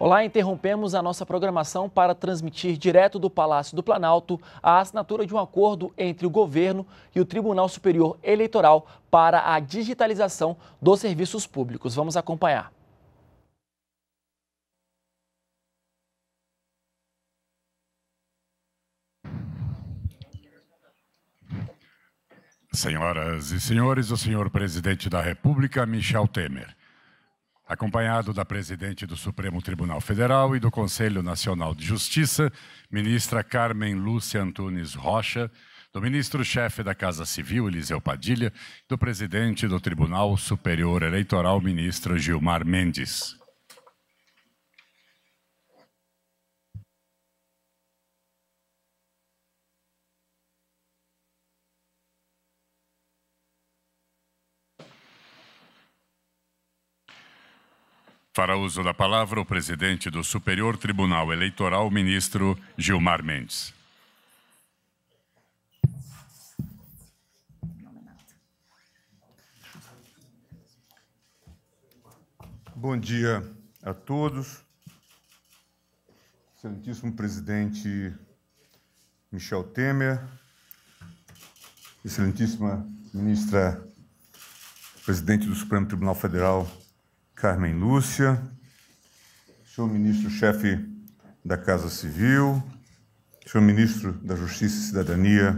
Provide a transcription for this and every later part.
Olá, interrompemos a nossa programação para transmitir direto do Palácio do Planalto a assinatura de um acordo entre o governo e o Tribunal Superior Eleitoral para a digitalização dos serviços públicos. Vamos acompanhar. Senhoras e senhores, o senhor presidente da República, Michel Temer acompanhado da presidente do Supremo Tribunal Federal e do Conselho Nacional de Justiça, ministra Carmen Lúcia Antunes Rocha, do ministro-chefe da Casa Civil, Eliseu Padilha, do presidente do Tribunal Superior Eleitoral, ministro Gilmar Mendes. Fará uso da palavra o presidente do Superior Tribunal Eleitoral, ministro Gilmar Mendes. Bom dia a todos. Excelentíssimo presidente Michel Temer, excelentíssima ministra, presidente do Supremo Tribunal Federal, Carmen Lúcia, senhor ministro-chefe da Casa Civil, senhor ministro da Justiça e Cidadania,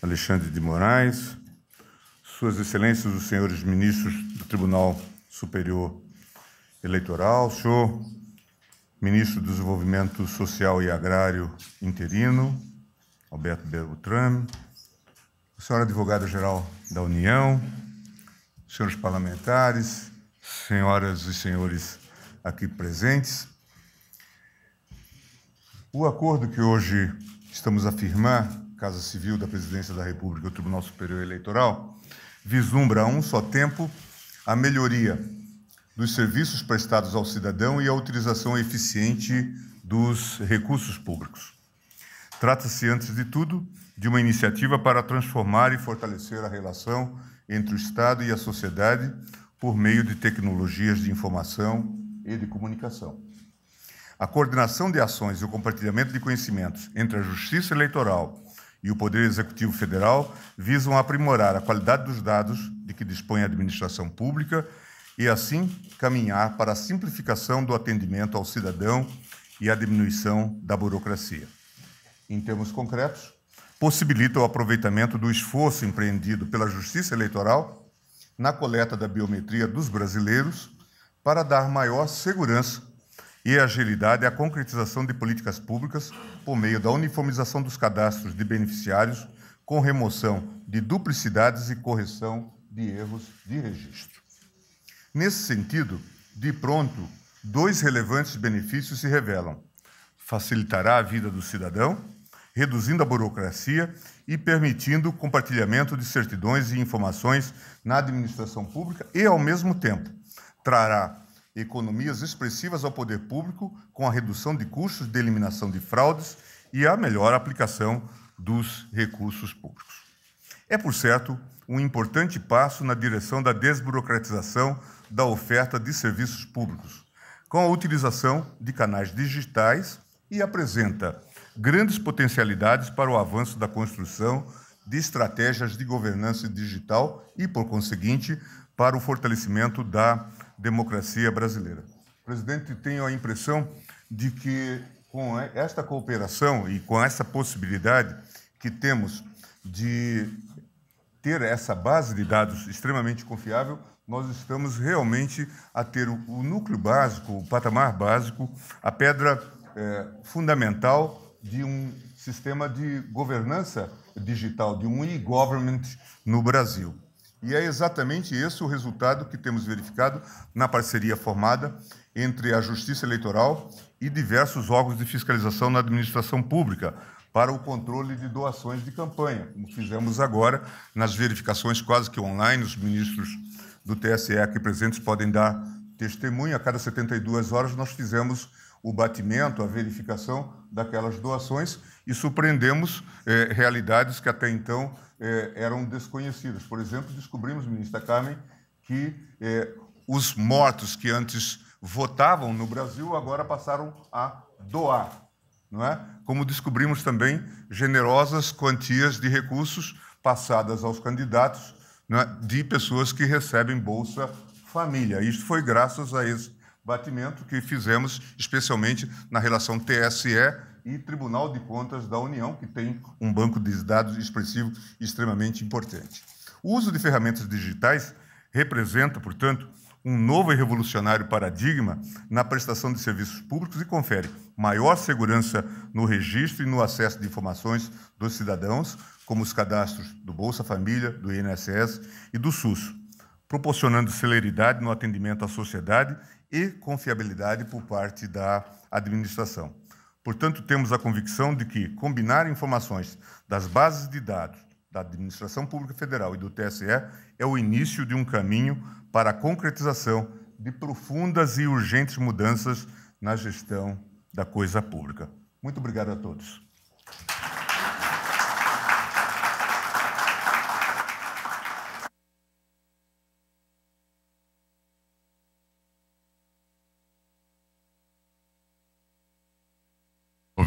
Alexandre de Moraes, suas excelências os senhores ministros do Tribunal Superior Eleitoral, senhor ministro do Desenvolvimento Social e Agrário interino, Alberto Beltrame, senhora advogada-geral da União, senhores parlamentares, senhoras e senhores aqui presentes. O acordo que hoje estamos a firmar, Casa Civil da Presidência da República e o Tribunal Superior Eleitoral, vislumbra a um só tempo a melhoria dos serviços prestados ao cidadão e a utilização eficiente dos recursos públicos. Trata-se, antes de tudo, de uma iniciativa para transformar e fortalecer a relação entre o Estado e a sociedade, por meio de tecnologias de informação e de comunicação. A coordenação de ações e o compartilhamento de conhecimentos entre a Justiça Eleitoral e o Poder Executivo Federal visam aprimorar a qualidade dos dados de que dispõe a administração pública e, assim, caminhar para a simplificação do atendimento ao cidadão e a diminuição da burocracia. Em termos concretos, possibilita o aproveitamento do esforço empreendido pela Justiça Eleitoral na coleta da biometria dos brasileiros para dar maior segurança e agilidade à concretização de políticas públicas por meio da uniformização dos cadastros de beneficiários com remoção de duplicidades e correção de erros de registro. Nesse sentido, de pronto, dois relevantes benefícios se revelam. Facilitará a vida do cidadão reduzindo a burocracia e permitindo o compartilhamento de certidões e informações na administração pública e, ao mesmo tempo, trará economias expressivas ao poder público com a redução de custos de eliminação de fraudes e a melhor aplicação dos recursos públicos. É, por certo, um importante passo na direção da desburocratização da oferta de serviços públicos, com a utilização de canais digitais e apresenta grandes potencialidades para o avanço da construção de estratégias de governança digital e, por conseguinte, para o fortalecimento da democracia brasileira. Presidente, tenho a impressão de que com esta cooperação e com essa possibilidade que temos de ter essa base de dados extremamente confiável, nós estamos realmente a ter o núcleo básico, o patamar básico, a pedra eh, fundamental de um sistema de governança digital, de um e-government no Brasil. E é exatamente esse o resultado que temos verificado na parceria formada entre a Justiça Eleitoral e diversos órgãos de fiscalização na administração pública para o controle de doações de campanha, como fizemos agora nas verificações quase que online. Os ministros do TSE aqui presentes podem dar testemunho. A cada 72 horas nós fizemos o batimento, a verificação daquelas doações e surpreendemos eh, realidades que até então eh, eram desconhecidas. Por exemplo, descobrimos, ministra Carmen, que eh, os mortos que antes votavam no Brasil agora passaram a doar, não é? Como descobrimos também generosas quantias de recursos passadas aos candidatos é? de pessoas que recebem bolsa família. Isso foi graças a esse batimento que fizemos especialmente na relação TSE e Tribunal de Contas da União, que tem um banco de dados expressivo extremamente importante. O uso de ferramentas digitais representa, portanto, um novo e revolucionário paradigma na prestação de serviços públicos e confere maior segurança no registro e no acesso de informações dos cidadãos, como os cadastros do Bolsa Família, do INSS e do SUS, proporcionando celeridade no atendimento à sociedade e confiabilidade por parte da administração. Portanto, temos a convicção de que combinar informações das bases de dados da Administração Pública Federal e do TSE é o início de um caminho para a concretização de profundas e urgentes mudanças na gestão da coisa pública. Muito obrigado a todos.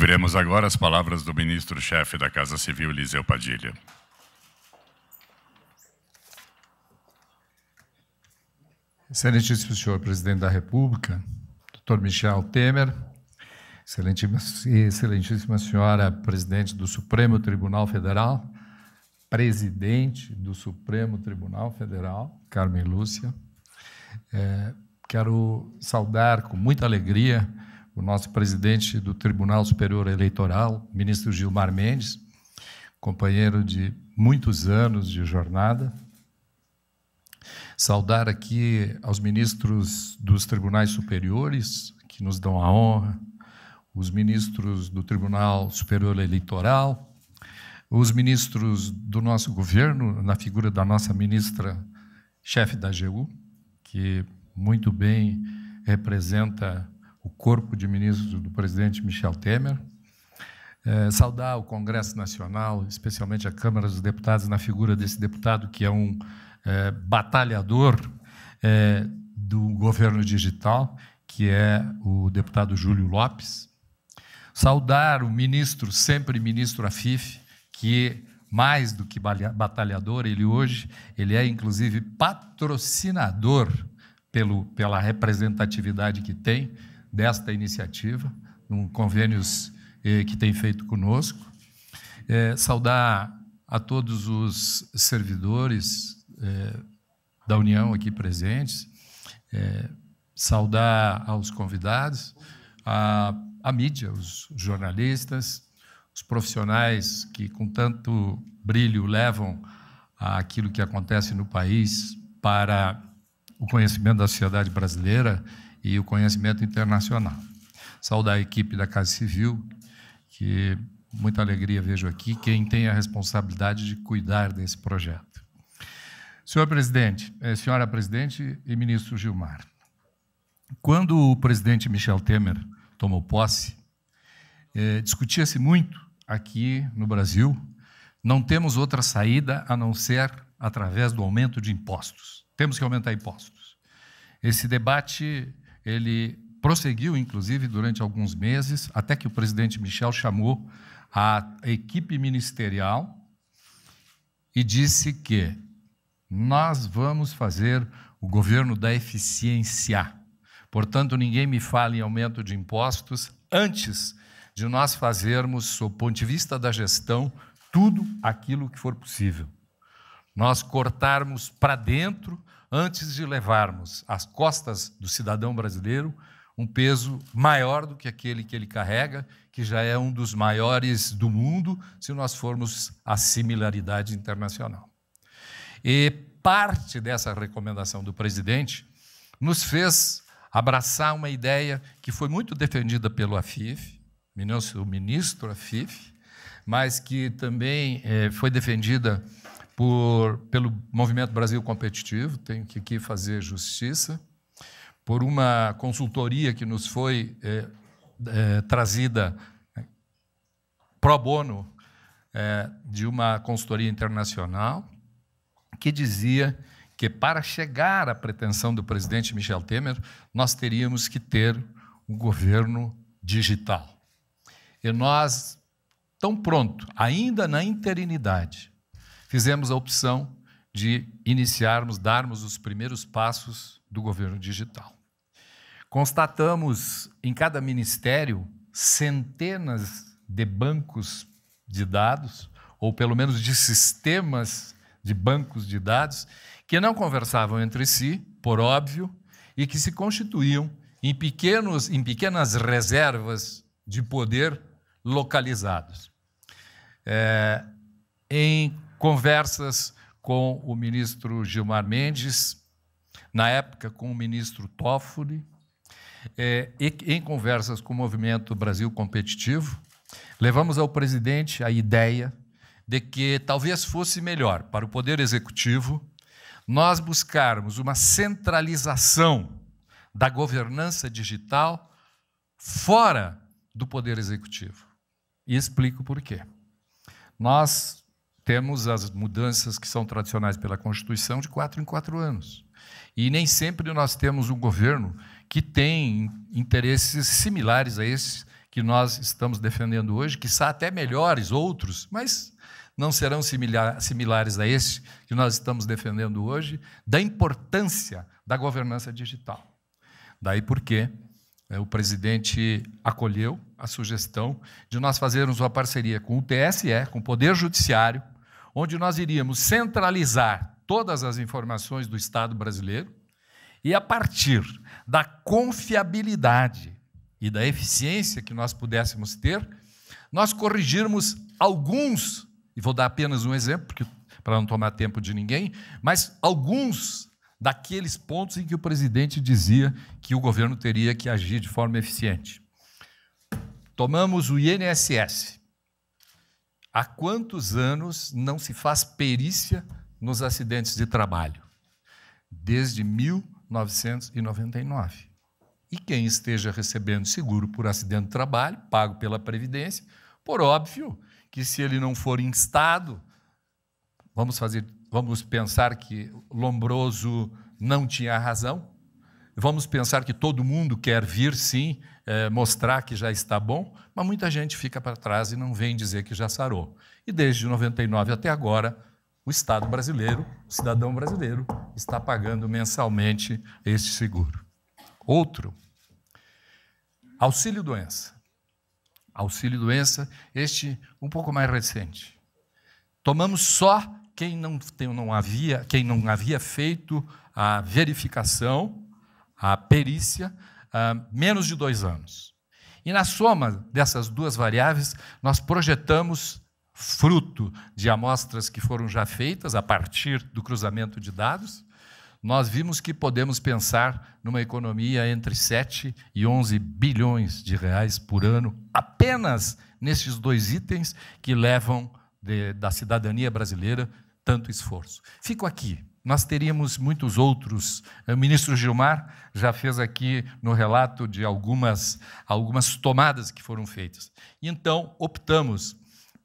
Ouviremos agora as palavras do ministro-chefe da Casa Civil, Liseu Padilha. Excelentíssimo senhor presidente da República, doutor Michel Temer, excelentíssima senhora presidente do Supremo Tribunal Federal, presidente do Supremo Tribunal Federal, Carmen Lúcia, é, quero saudar com muita alegria o nosso presidente do Tribunal Superior Eleitoral, ministro Gilmar Mendes, companheiro de muitos anos de jornada. Saudar aqui aos ministros dos tribunais superiores, que nos dão a honra, os ministros do Tribunal Superior Eleitoral, os ministros do nosso governo, na figura da nossa ministra chefe da AGU, que muito bem representa o corpo de ministros do presidente Michel Temer, é, saudar o Congresso Nacional, especialmente a Câmara dos Deputados, na figura desse deputado que é um é, batalhador é, do governo digital, que é o deputado Júlio Lopes. Saudar o ministro, sempre ministro Afif, que mais do que batalhador, ele hoje ele é inclusive patrocinador pelo, pela representatividade que tem desta iniciativa, num convênios eh, que tem feito conosco. Eh, saudar a todos os servidores eh, da União aqui presentes, eh, saudar aos convidados, a, a mídia, os jornalistas, os profissionais que com tanto brilho levam aquilo que acontece no país para o conhecimento da sociedade brasileira e o conhecimento internacional. Saudar a equipe da Casa Civil, que muita alegria vejo aqui, quem tem a responsabilidade de cuidar desse projeto. Senhor presidente, eh, senhora presidente e ministro Gilmar, quando o presidente Michel Temer tomou posse, eh, discutia-se muito aqui no Brasil, não temos outra saída a não ser através do aumento de impostos. Temos que aumentar impostos. Esse debate ele prosseguiu, inclusive, durante alguns meses, até que o presidente Michel chamou a equipe ministerial e disse que nós vamos fazer o governo da eficiência. Portanto, ninguém me fale em aumento de impostos antes de nós fazermos, do ponto de vista da gestão, tudo aquilo que for possível. Nós cortarmos para dentro antes de levarmos às costas do cidadão brasileiro um peso maior do que aquele que ele carrega, que já é um dos maiores do mundo, se nós formos à similaridade internacional. E parte dessa recomendação do presidente nos fez abraçar uma ideia que foi muito defendida pelo AFIF, o ministro AFIF, mas que também eh, foi defendida por, pelo Movimento Brasil Competitivo, tenho que aqui fazer justiça, por uma consultoria que nos foi é, é, trazida eh, pro bono é, de uma consultoria internacional, que dizia que para chegar à pretensão do presidente Michel Temer, nós teríamos que ter um governo digital. E nós, tão pronto, ainda na interinidade, fizemos a opção de iniciarmos, darmos os primeiros passos do governo digital. Constatamos em cada ministério centenas de bancos de dados, ou pelo menos de sistemas de bancos de dados, que não conversavam entre si, por óbvio, e que se constituíam em, pequenos, em pequenas reservas de poder localizados. É, em conversas com o ministro Gilmar Mendes, na época com o ministro Toffoli, é, em conversas com o Movimento Brasil Competitivo, levamos ao presidente a ideia de que talvez fosse melhor para o Poder Executivo nós buscarmos uma centralização da governança digital fora do Poder Executivo. E explico por quê. Nós temos as mudanças que são tradicionais pela Constituição de quatro em quatro anos. E nem sempre nós temos um governo que tem interesses similares a esses que nós estamos defendendo hoje, que são até melhores outros, mas não serão similares a esse que nós estamos defendendo hoje, da importância da governança digital. Daí porque é, o presidente acolheu a sugestão de nós fazermos uma parceria com o TSE, com o Poder Judiciário, onde nós iríamos centralizar todas as informações do Estado brasileiro e, a partir da confiabilidade e da eficiência que nós pudéssemos ter, nós corrigirmos alguns, e vou dar apenas um exemplo, porque, para não tomar tempo de ninguém, mas alguns daqueles pontos em que o presidente dizia que o governo teria que agir de forma eficiente. Tomamos o INSS há quantos anos não se faz perícia nos acidentes de trabalho? Desde 1999. E quem esteja recebendo seguro por acidente de trabalho, pago pela Previdência, por óbvio que se ele não for instado, vamos fazer, vamos pensar que Lombroso não tinha razão, vamos pensar que todo mundo quer vir, sim, é, mostrar que já está bom, mas muita gente fica para trás e não vem dizer que já sarou. E desde 99 até agora, o Estado brasileiro, o cidadão brasileiro, está pagando mensalmente este seguro. Outro, auxílio doença. Auxílio doença, este um pouco mais recente. Tomamos só quem não, tem, não havia, quem não havia feito a verificação a perícia, ah, menos de dois anos. E na soma dessas duas variáveis, nós projetamos fruto de amostras que foram já feitas a partir do cruzamento de dados, nós vimos que podemos pensar numa economia entre 7 e 11 bilhões de reais por ano, apenas nesses dois itens que levam de, da cidadania brasileira tanto esforço. Fico aqui. Nós teríamos muitos outros. Eh, o ministro Gilmar já fez aqui no relato de algumas, algumas tomadas que foram feitas. Então, optamos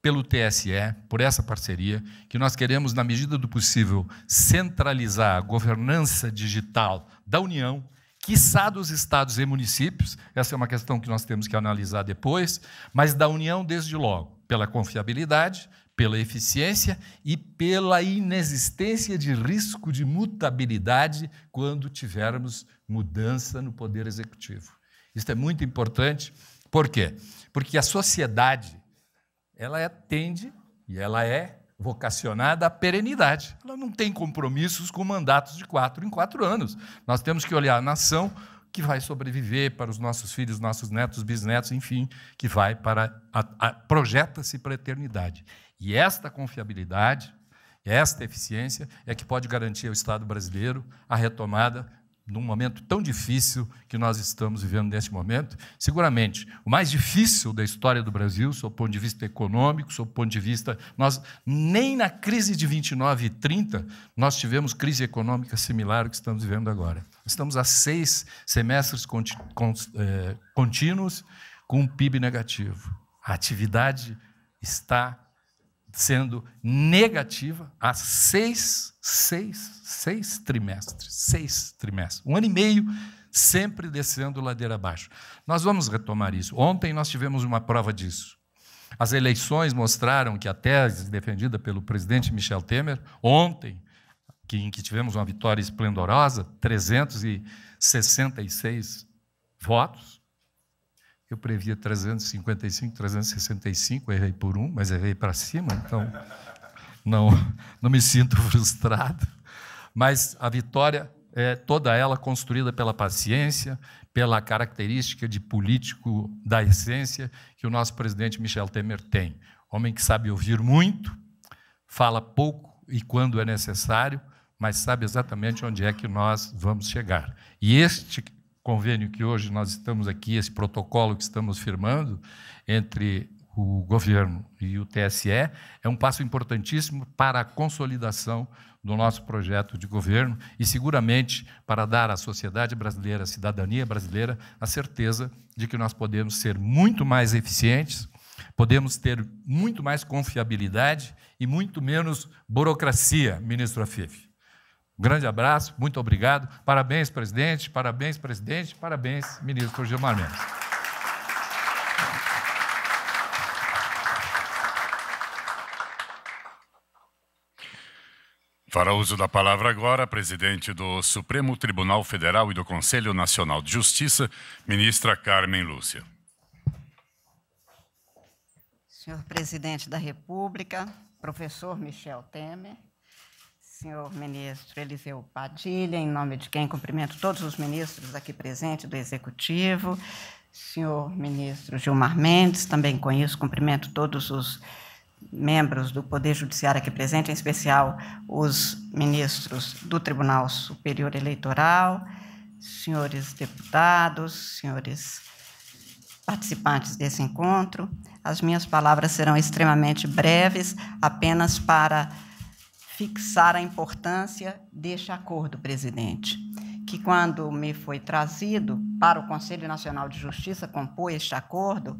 pelo TSE, por essa parceria, que nós queremos, na medida do possível, centralizar a governança digital da União, quiçá dos estados e municípios, essa é uma questão que nós temos que analisar depois, mas da União desde logo, pela confiabilidade, pela eficiência e pela inexistência de risco de mutabilidade quando tivermos mudança no poder executivo. Isso é muito importante, por quê? Porque a sociedade ela é, tende e ela é vocacionada à perenidade. Ela não tem compromissos com mandatos de quatro em quatro anos. Nós temos que olhar a nação que vai sobreviver para os nossos filhos, nossos netos, bisnetos, enfim, que vai para projeta-se para a eternidade. E esta confiabilidade, esta eficiência é que pode garantir ao Estado brasileiro a retomada num momento tão difícil que nós estamos vivendo neste momento, seguramente o mais difícil da história do Brasil, sob o ponto de vista econômico, sob o ponto de vista nós nem na crise de 29 e 30 nós tivemos crise econômica similar ao que estamos vivendo agora. Estamos a seis semestres é, contínuos com um PIB negativo. A atividade está sendo negativa há seis, seis, seis trimestres, seis trimestres, um ano e meio sempre descendo ladeira abaixo. Nós vamos retomar isso. Ontem nós tivemos uma prova disso. As eleições mostraram que a tese defendida pelo presidente Michel Temer, ontem, que, em que tivemos uma vitória esplendorosa, 366 votos, eu previa 355, 365, errei por um, mas errei para cima, então não, não me sinto frustrado. Mas a vitória é toda ela construída pela paciência, pela característica de político da essência que o nosso presidente Michel Temer tem. Homem que sabe ouvir muito, fala pouco e quando é necessário, mas sabe exatamente onde é que nós vamos chegar. E este convênio que hoje nós estamos aqui, esse protocolo que estamos firmando entre o governo e o TSE, é um passo importantíssimo para a consolidação do nosso projeto de governo e, seguramente, para dar à sociedade brasileira, à cidadania brasileira, a certeza de que nós podemos ser muito mais eficientes, podemos ter muito mais confiabilidade e muito menos burocracia, ministro Afif grande abraço, muito obrigado. Parabéns, presidente, parabéns, presidente, parabéns, ministro Gilmar Mendes. Fará uso da palavra agora a presidente do Supremo Tribunal Federal e do Conselho Nacional de Justiça, ministra Carmen Lúcia. Senhor presidente da República, professor Michel Temer, senhor ministro Eliseu Padilha, em nome de quem cumprimento todos os ministros aqui presentes do Executivo, senhor ministro Gilmar Mendes, também conheço, cumprimento todos os membros do Poder Judiciário aqui presente, em especial os ministros do Tribunal Superior Eleitoral, senhores deputados, senhores participantes desse encontro. As minhas palavras serão extremamente breves, apenas para fixar a importância deste acordo, presidente, que quando me foi trazido para o Conselho Nacional de Justiça compor este acordo,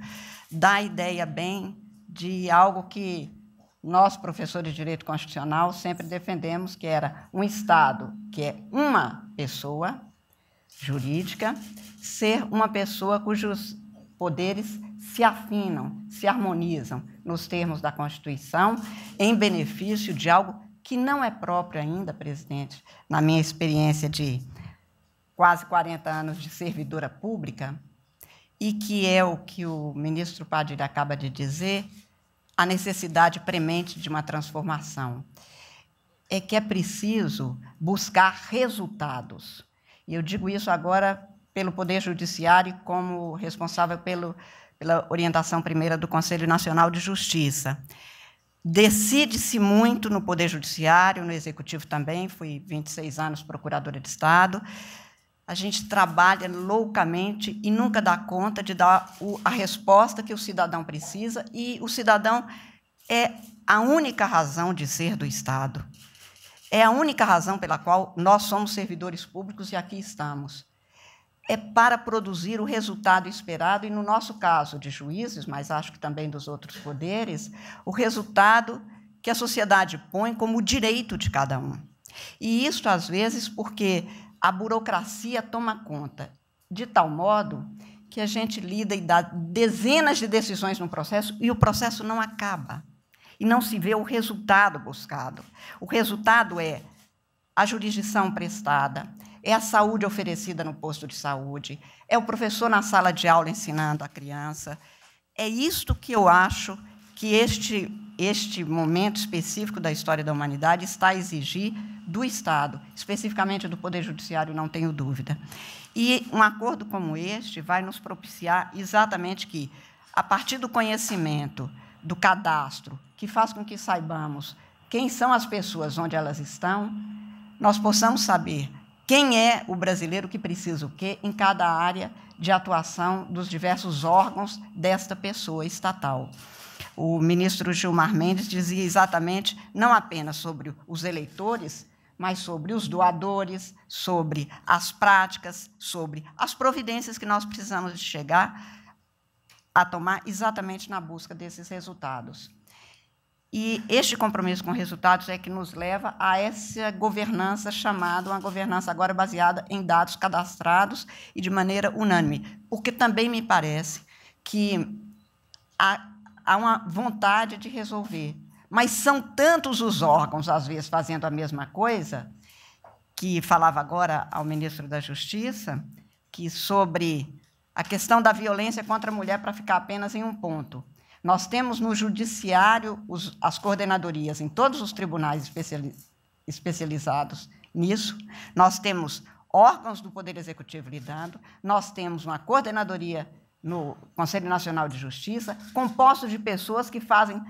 dá a ideia bem de algo que nós, professores de direito constitucional, sempre defendemos que era um Estado que é uma pessoa jurídica ser uma pessoa cujos poderes se afinam, se harmonizam nos termos da Constituição em benefício de algo que não é próprio ainda, presidente, na minha experiência de quase 40 anos de servidora pública, e que é o que o ministro Padilha acaba de dizer, a necessidade premente de uma transformação. É que é preciso buscar resultados. E eu digo isso agora pelo Poder Judiciário como responsável pelo, pela orientação primeira do Conselho Nacional de Justiça. Decide-se muito no Poder Judiciário, no Executivo também, fui 26 anos procuradora de Estado. A gente trabalha loucamente e nunca dá conta de dar o, a resposta que o cidadão precisa, e o cidadão é a única razão de ser do Estado. É a única razão pela qual nós somos servidores públicos e aqui estamos é para produzir o resultado esperado, e no nosso caso de juízes, mas acho que também dos outros poderes, o resultado que a sociedade põe como direito de cada um. E isso, às vezes, porque a burocracia toma conta, de tal modo que a gente lida e dá dezenas de decisões no processo e o processo não acaba. E não se vê o resultado buscado. O resultado é a jurisdição prestada, é a saúde oferecida no posto de saúde, é o professor na sala de aula ensinando a criança. É isto que eu acho que este, este momento específico da história da humanidade está a exigir do Estado, especificamente do Poder Judiciário, não tenho dúvida. E um acordo como este vai nos propiciar exatamente que, a partir do conhecimento, do cadastro, que faz com que saibamos quem são as pessoas onde elas estão, nós possamos saber quem é o brasileiro que precisa o quê em cada área de atuação dos diversos órgãos desta pessoa estatal. O ministro Gilmar Mendes dizia exatamente não apenas sobre os eleitores, mas sobre os doadores, sobre as práticas, sobre as providências que nós precisamos de chegar a tomar exatamente na busca desses resultados. E este compromisso com resultados é que nos leva a essa governança chamada, uma governança agora baseada em dados cadastrados e de maneira unânime. Porque também me parece que há, há uma vontade de resolver. Mas são tantos os órgãos, às vezes, fazendo a mesma coisa, que falava agora ao ministro da Justiça, que sobre a questão da violência contra a mulher para ficar apenas em um ponto nós temos no judiciário os, as coordenadorias em todos os tribunais especiali especializados nisso. Nós temos órgãos do Poder Executivo lidando, nós temos uma coordenadoria no Conselho Nacional de Justiça, composto de pessoas que fazem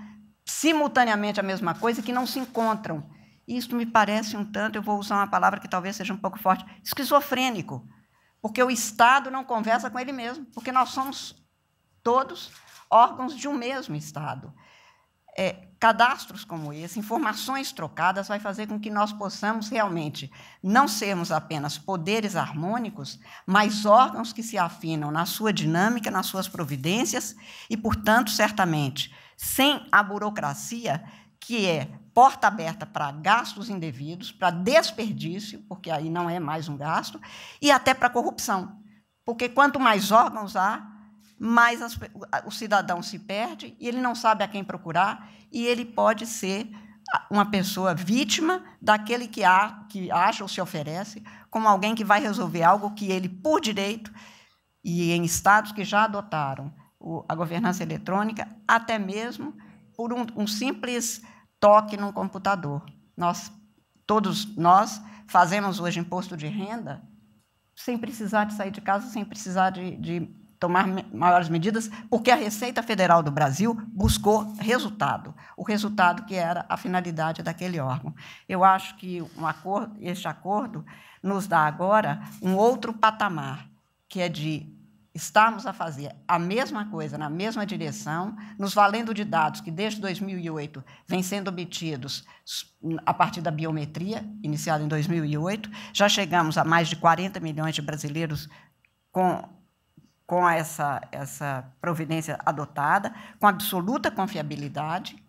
simultaneamente a mesma coisa e que não se encontram. Isso me parece um tanto, eu vou usar uma palavra que talvez seja um pouco forte, esquizofrênico, porque o Estado não conversa com ele mesmo, porque nós somos todos órgãos de um mesmo Estado. É, cadastros como esse, informações trocadas, vai fazer com que nós possamos realmente não sermos apenas poderes harmônicos, mas órgãos que se afinam na sua dinâmica, nas suas providências e, portanto, certamente, sem a burocracia que é porta aberta para gastos indevidos, para desperdício, porque aí não é mais um gasto, e até para corrupção. Porque quanto mais órgãos há, mas as, o cidadão se perde e ele não sabe a quem procurar e ele pode ser uma pessoa vítima daquele que, há, que acha ou se oferece como alguém que vai resolver algo que ele, por direito, e em estados que já adotaram a governança eletrônica, até mesmo por um, um simples toque num computador. Nós, todos nós, fazemos hoje imposto de renda sem precisar de sair de casa, sem precisar de, de tomar maiores medidas, porque a Receita Federal do Brasil buscou resultado, o resultado que era a finalidade daquele órgão. Eu acho que um acordo, este acordo nos dá agora um outro patamar, que é de estarmos a fazer a mesma coisa, na mesma direção, nos valendo de dados que desde 2008 vêm sendo obtidos a partir da biometria, iniciada em 2008, já chegamos a mais de 40 milhões de brasileiros com com essa, essa providência adotada, com absoluta confiabilidade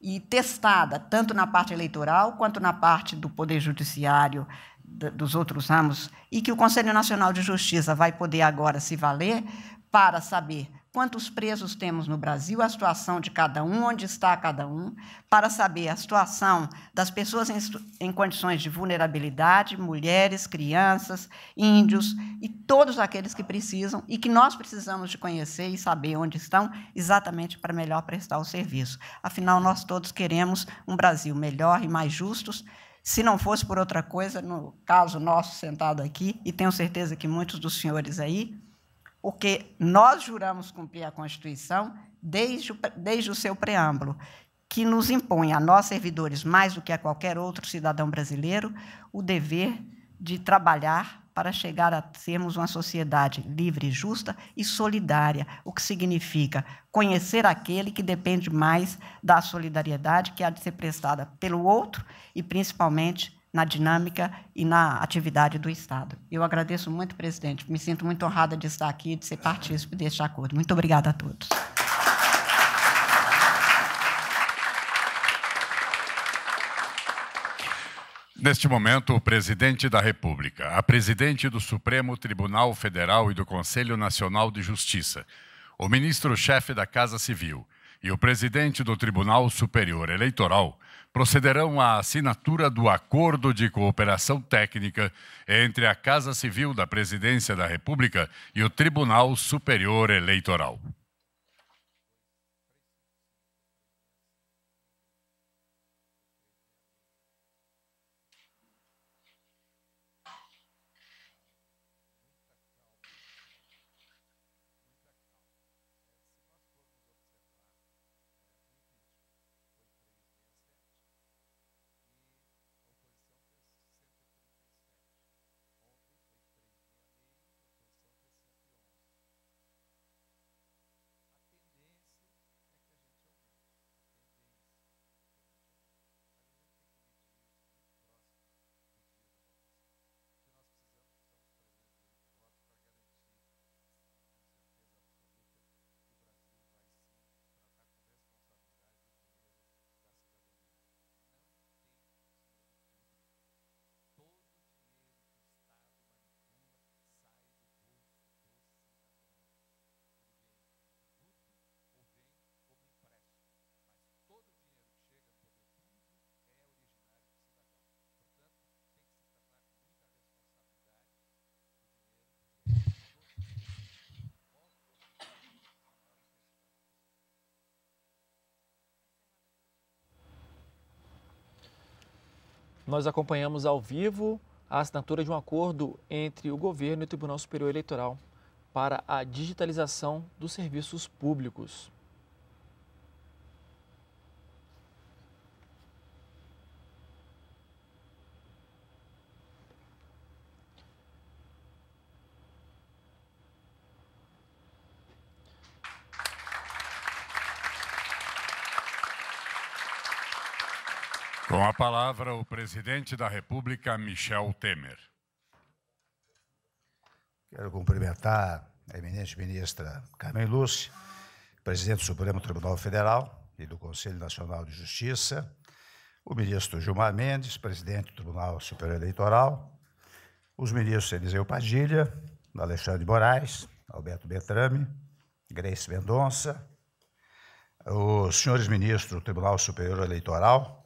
e testada, tanto na parte eleitoral quanto na parte do Poder Judiciário, dos outros ramos, e que o Conselho Nacional de Justiça vai poder agora se valer para saber quantos presos temos no Brasil, a situação de cada um, onde está cada um, para saber a situação das pessoas em, em, condições de vulnerabilidade, mulheres, crianças, índios e todos aqueles que precisam e que nós precisamos de conhecer e saber onde estão, exatamente para melhor prestar o serviço. Afinal, nós todos queremos um Brasil melhor e mais justos. Se não fosse por outra coisa, no caso nosso sentado aqui, e tenho certeza que muitos dos senhores aí, porque nós juramos cumprir a Constituição desde o, desde o seu preâmbulo, que nos impõe a nós, servidores, mais do que a qualquer outro cidadão brasileiro, o dever de trabalhar para chegar a sermos uma sociedade livre, justa e solidária, o que significa conhecer aquele que depende mais da solidariedade que há de ser prestada pelo outro e, principalmente, na dinâmica e na atividade do Estado. Eu agradeço muito, presidente. Me sinto muito honrada de estar aqui, de ser partícipe deste acordo. Muito obrigada a todos. Neste momento, o presidente da República, a presidente do Supremo Tribunal Federal e do Conselho Nacional de Justiça, o ministro-chefe da Casa Civil e o presidente do Tribunal Superior Eleitoral procederão à assinatura do Acordo de Cooperação Técnica entre a Casa Civil da Presidência da República e o Tribunal Superior Eleitoral. nós acompanhamos ao vivo a assinatura de um acordo entre o governo e o Tribunal Superior Eleitoral para a digitalização dos serviços públicos. Com a palavra, o presidente da República, Michel Temer. Quero cumprimentar a eminente ministra Carmen Lúcia, presidente do Supremo Tribunal Federal e do Conselho Nacional de Justiça, o ministro Gilmar Mendes, presidente do Tribunal Superior Eleitoral, os ministros Eliseu Padilha, Alexandre Moraes, Alberto Betrame, Grace Mendonça, os senhores ministros do Tribunal Superior Eleitoral,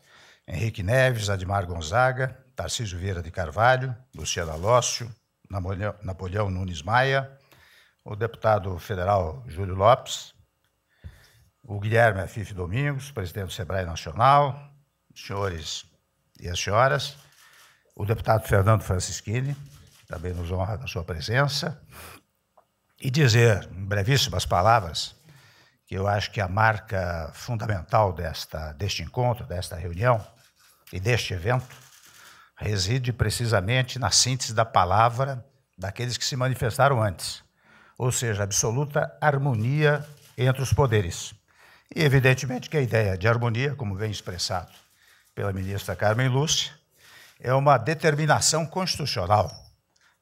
Henrique Neves, Admar Gonzaga, Tarcísio Vieira de Carvalho, Luciana Lócio, Napoleão Nunes Maia, o deputado federal Júlio Lopes, o Guilherme Afife Domingos, presidente do Sebrae Nacional, senhores e as senhoras, o deputado Fernando Francischini, que também nos honra a sua presença, e dizer, em brevíssimas palavras, que eu acho que a marca fundamental desta, deste encontro, desta reunião, e deste evento reside precisamente na síntese da palavra daqueles que se manifestaram antes, ou seja, absoluta harmonia entre os poderes. E, evidentemente, que a ideia de harmonia, como vem expressado pela ministra Carmen Lúcia, é uma determinação constitucional.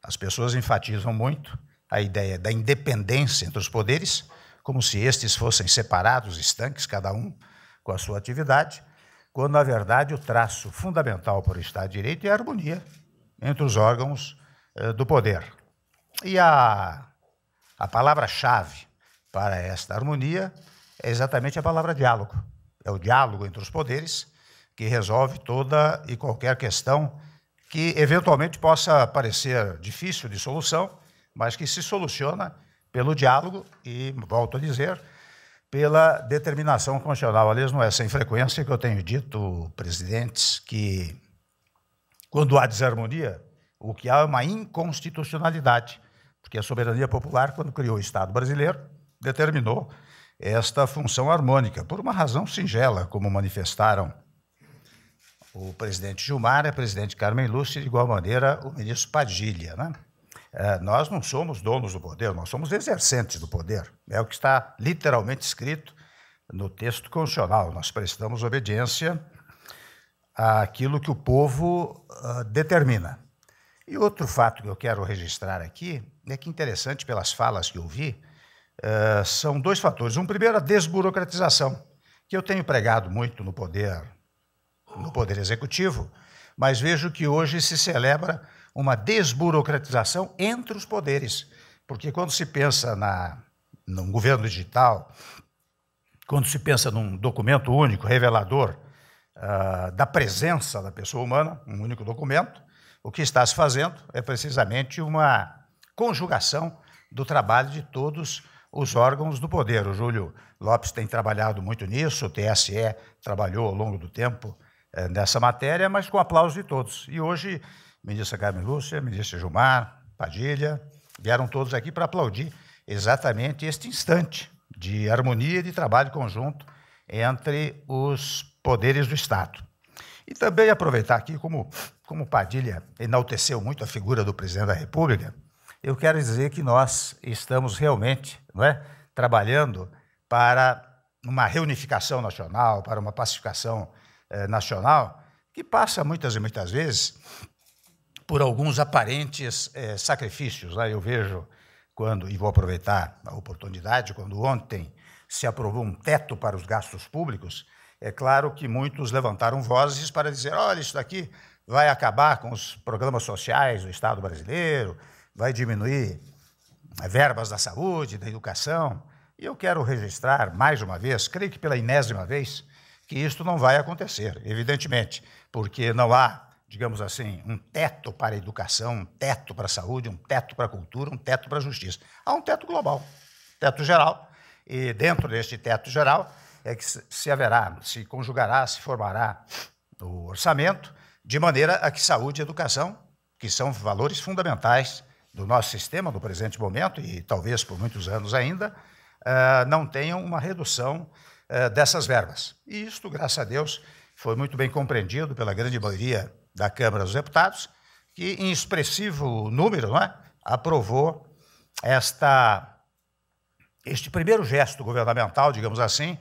As pessoas enfatizam muito a ideia da independência entre os poderes, como se estes fossem separados, estanques, cada um com a sua atividade, quando, na verdade, o traço fundamental para o Estado de Direito é a harmonia entre os órgãos eh, do poder. E a, a palavra-chave para esta harmonia é exatamente a palavra diálogo. É o diálogo entre os poderes que resolve toda e qualquer questão que eventualmente possa parecer difícil de solução, mas que se soluciona pelo diálogo e, volto a dizer, pela determinação constitucional. Aliás, não é sem frequência que eu tenho dito, presidentes, que quando há desarmonia, o que há é uma inconstitucionalidade, porque a soberania popular, quando criou o Estado brasileiro, determinou esta função harmônica, por uma razão singela, como manifestaram o presidente Gilmar, a presidente Carmen Lúcia, de igual maneira o ministro Padilha. Né? É, nós não somos donos do poder, nós somos exercentes do poder. É o que está literalmente escrito no texto constitucional. Nós prestamos obediência àquilo que o povo ah, determina. E outro fato que eu quero registrar aqui é que, interessante pelas falas que ouvi, uh, ah, são dois fatores. Um primeiro, a desburocratização, que eu tenho pregado muito no poder, no poder executivo, mas vejo que hoje se celebra uma desburocratização entre os poderes. Porque quando se pensa na, num governo digital, quando se pensa num documento único, revelador, uh, da presença da pessoa humana, um único documento, o que está se fazendo é precisamente uma conjugação do trabalho de todos os órgãos do poder. O Júlio Lopes tem trabalhado muito nisso, o TSE trabalhou ao longo do tempo eh, nessa matéria, mas com aplauso de todos. E hoje ministra Carmen Lúcia, ministra Gilmar, Padilha, vieram todos aqui para aplaudir exatamente este instante de harmonia e de trabalho conjunto entre os poderes do Estado. E também aproveitar aqui, como, como Padilha enalteceu muito a figura do presidente da República, eu quero dizer que nós estamos realmente não é, trabalhando para uma reunificação nacional, para uma pacificação eh, nacional, que passa muitas e muitas vezes por alguns aparentes é, sacrifícios. Lá né? eu vejo quando, e vou aproveitar a oportunidade, quando ontem se aprovou um teto para os gastos públicos, é claro que muitos levantaram vozes para dizer: olha, isso daqui vai acabar com os programas sociais do Estado brasileiro, vai diminuir eh, verbas da saúde, da educação. E eu quero registrar mais uma vez, creio que pela enésima vez, que isto não vai acontecer, evidentemente, porque não há digamos assim, um teto para a educação, um teto para a saúde, um teto para a cultura, um teto para a justiça. Há um teto global, teto geral, e dentro deste teto geral é que se haverá, se conjugará, se formará o orçamento, de maneira a que saúde e educação, que são valores fundamentais do nosso sistema no presente momento e talvez por muitos anos ainda, ah, não tenham uma redução ah, dessas verbas. E isto, graças a Deus, foi muito bem compreendido pela grande maioria da Câmara dos Deputados, que em expressivo número é? aprovou esta, este primeiro gesto governamental, digamos assim,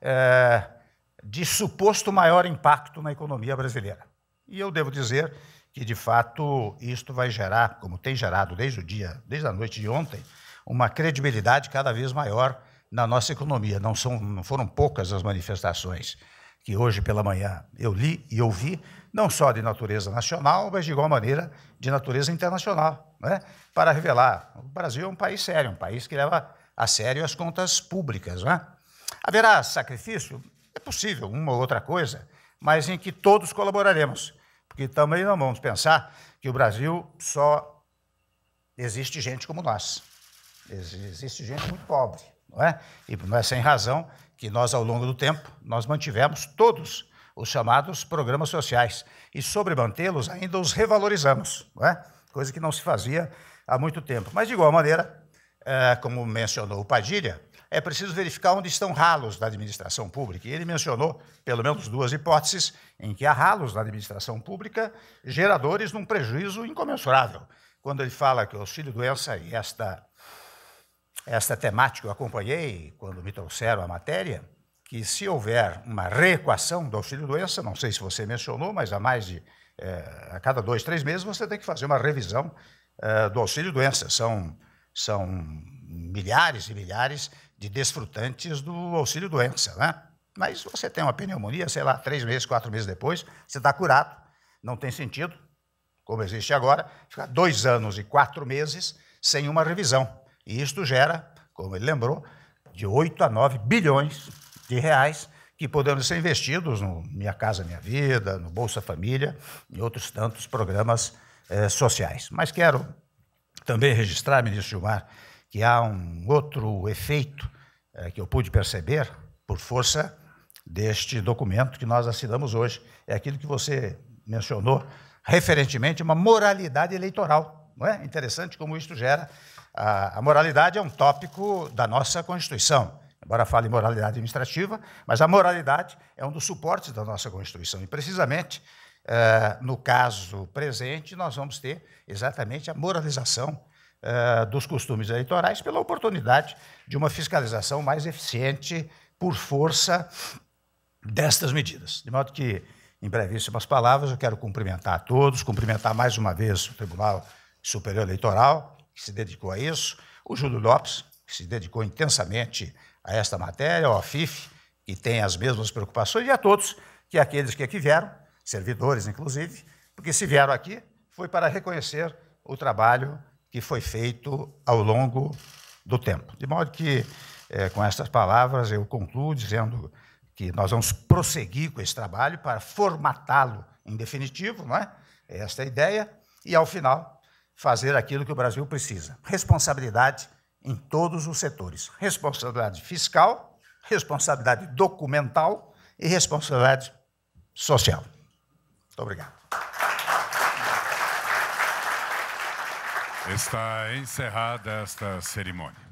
é, de suposto maior impacto na economia brasileira. E eu devo dizer que, de fato, isto vai gerar, como tem gerado desde o dia, desde a noite de ontem, uma credibilidade cada vez maior na nossa economia. Não, são, não foram poucas as manifestações que hoje pela manhã eu li e ouvi, não só de natureza nacional, mas de igual maneira de natureza internacional, né? para revelar o Brasil é um país sério, um país que leva a sério as contas públicas. Né? Haverá sacrifício? É possível, uma ou outra coisa, mas em que todos colaboraremos, porque também não vamos pensar que o Brasil só existe gente como nós. Existe gente muito pobre, não é? E não é sem razão que nós, ao longo do tempo, nós mantivemos todos os chamados programas sociais. E sobre mantê-los, ainda os revalorizamos, não é? coisa que não se fazia há muito tempo. Mas, de igual maneira, é, como mencionou o Padilha, é preciso verificar onde estão ralos da administração pública. E ele mencionou, pelo menos, duas hipóteses em que há ralos na administração pública, geradores de um prejuízo incomensurável. Quando ele fala que o auxílio-doença e esta esta temática eu acompanhei quando me trouxeram a matéria, que se houver uma reequação do auxílio-doença, não sei se você mencionou, mas a mais de é, a cada dois, três meses você tem que fazer uma revisão é, do auxílio-doença. São, são milhares e milhares de desfrutantes do auxílio-doença, né? Mas você tem uma pneumonia, sei lá, três meses, quatro meses depois, você está curado. Não tem sentido, como existe agora, ficar dois anos e quatro meses sem uma revisão. E isto gera, como ele lembrou, de 8 a 9 bilhões de reais que podendo ser investidos no Minha Casa Minha Vida, no Bolsa Família e outros tantos programas eh, sociais. Mas quero também registrar, ministro Gilmar, que há um outro efeito eh, que eu pude perceber por força deste documento que nós assinamos hoje. É aquilo que você mencionou referentemente uma moralidade eleitoral. Não é? Interessante como isto gera a, a moralidade é um tópico da nossa Constituição. Embora fale em moralidade administrativa, mas a moralidade é um dos suportes da nossa Constituição. E, precisamente, uh, no caso presente, nós vamos ter exatamente a moralização uh, dos costumes eleitorais pela oportunidade de uma fiscalização mais eficiente por força destas medidas. De modo que, em brevíssimas palavras, eu quero cumprimentar a todos, cumprimentar mais uma vez o Tribunal Superior Eleitoral, que se dedicou a isso, o Júlio Lopes, que se dedicou intensamente a esta matéria, o Afif que tem as mesmas preocupações, e a todos, que é aqueles que aqui vieram, servidores inclusive, porque se vieram aqui foi para reconhecer o trabalho que foi feito ao longo do tempo. De modo que, é, com estas palavras, eu concluo dizendo que nós vamos prosseguir com esse trabalho para formatá-lo em definitivo, não é? Esta é a ideia, e ao final fazer aquilo que o Brasil precisa. Responsabilidade em todos os setores: responsabilidade fiscal, responsabilidade documental e responsabilidade social. Muito obrigado. Está encerrada esta cerimônia.